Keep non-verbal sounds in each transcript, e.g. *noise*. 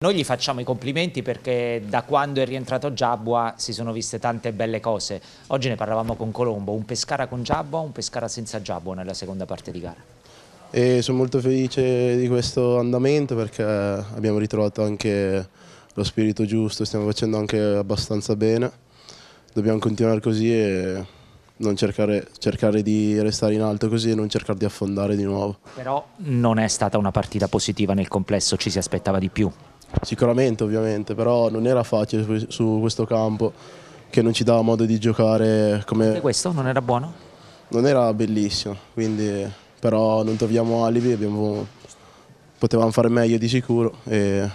Noi gli facciamo i complimenti perché da quando è rientrato Giabua si sono viste tante belle cose. Oggi ne parlavamo con Colombo, un Pescara con Giabua, un Pescara senza Giabua nella seconda parte di gara. E sono molto felice di questo andamento perché abbiamo ritrovato anche lo spirito giusto, stiamo facendo anche abbastanza bene. Dobbiamo continuare così e Cercare, cercare, di restare in alto così e non cercare di affondare di nuovo. Però non è stata una partita positiva nel complesso, ci si aspettava di più. Sicuramente ovviamente, però non era facile su questo campo che non ci dava modo di giocare come... E questo non era buono? Non era bellissimo, quindi... però non troviamo alibi, abbiamo... potevamo fare meglio di sicuro e...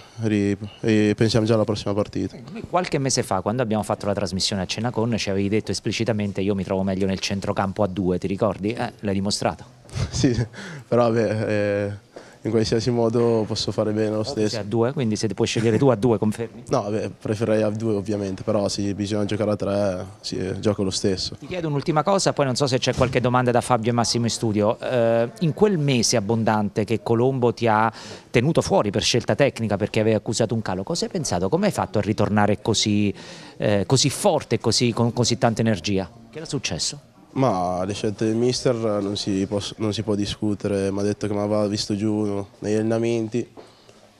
e, pensiamo già alla prossima partita. Ecco, qualche mese fa, quando abbiamo fatto la trasmissione a Cenacon, ci avevi detto esplicitamente io mi trovo meglio nel centrocampo a due, ti ricordi? Eh, l'hai dimostrato. *laughs* sì, però vabbè... Eh in qualsiasi modo posso fare bene lo stesso. a due, quindi se puoi scegliere tu a due, confermi? No, beh, preferirei a due ovviamente, però se bisogna giocare a tre, sì, gioco lo stesso. Ti chiedo un'ultima cosa, poi non so se c'è qualche domanda da Fabio e Massimo in studio. Eh, in quel mese abbondante che Colombo ti ha tenuto fuori per scelta tecnica perché avevi accusato un calo, cosa hai pensato? Come hai fatto a ritornare così, eh, così forte, così, con così tanta energia? Che era successo? Ma le scelte del mister non si, può, non si può discutere, mi ha detto che mi aveva visto giù negli allenamenti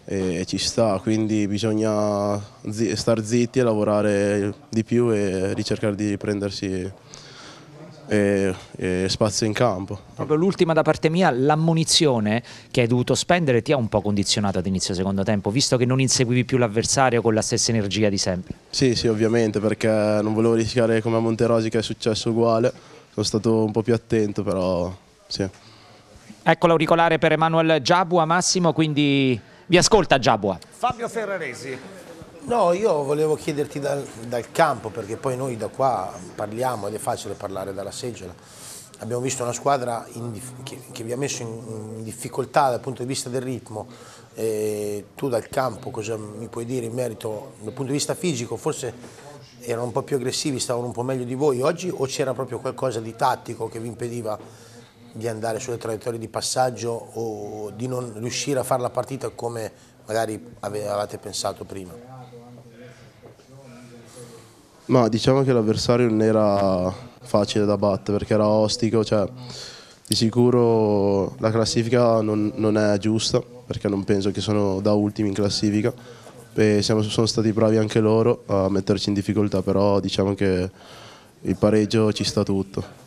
e ci sta, quindi bisogna zi star zitti e lavorare di più e ricercare di prendersi e, e spazio in campo. Proprio l'ultima da parte mia, l'ammunizione che hai dovuto spendere ti ha un po' condizionato ad inizio secondo tempo, visto che non inseguivi più l'avversario con la stessa energia di sempre. Sì, sì, ovviamente, perché non volevo rischiare come a Monterosi che è successo uguale sono ecco, stato un po' più attento, però sì. Ecco l'auricolare per Emanuel Giabua, Massimo, quindi vi ascolta Giabua. Fabio Ferraresi. No, io volevo chiederti dal, dal campo, perché poi noi da qua parliamo ed è facile parlare dalla seggiola abbiamo visto una squadra in, che, che, vi ha messo in, in, difficoltà dal punto di vista del ritmo. Eh, tu dal campo cosa mi puoi dire in merito dal punto di vista fisico? Forse erano un po' più aggressivi, stavano un po' meglio di voi oggi o c'era proprio qualcosa di tattico che vi impediva di andare sulle traiettorie di passaggio o di non riuscire a fare la partita come magari avevate pensato prima? Ma diciamo che l'avversario non era facile da battere perché era ostico, cioè di sicuro la classifica non, non è giusta perché non penso che sono da ultimi in classifica, e siamo, sono stati bravi anche loro a metterci in difficoltà, però diciamo che il pareggio ci sta tutto.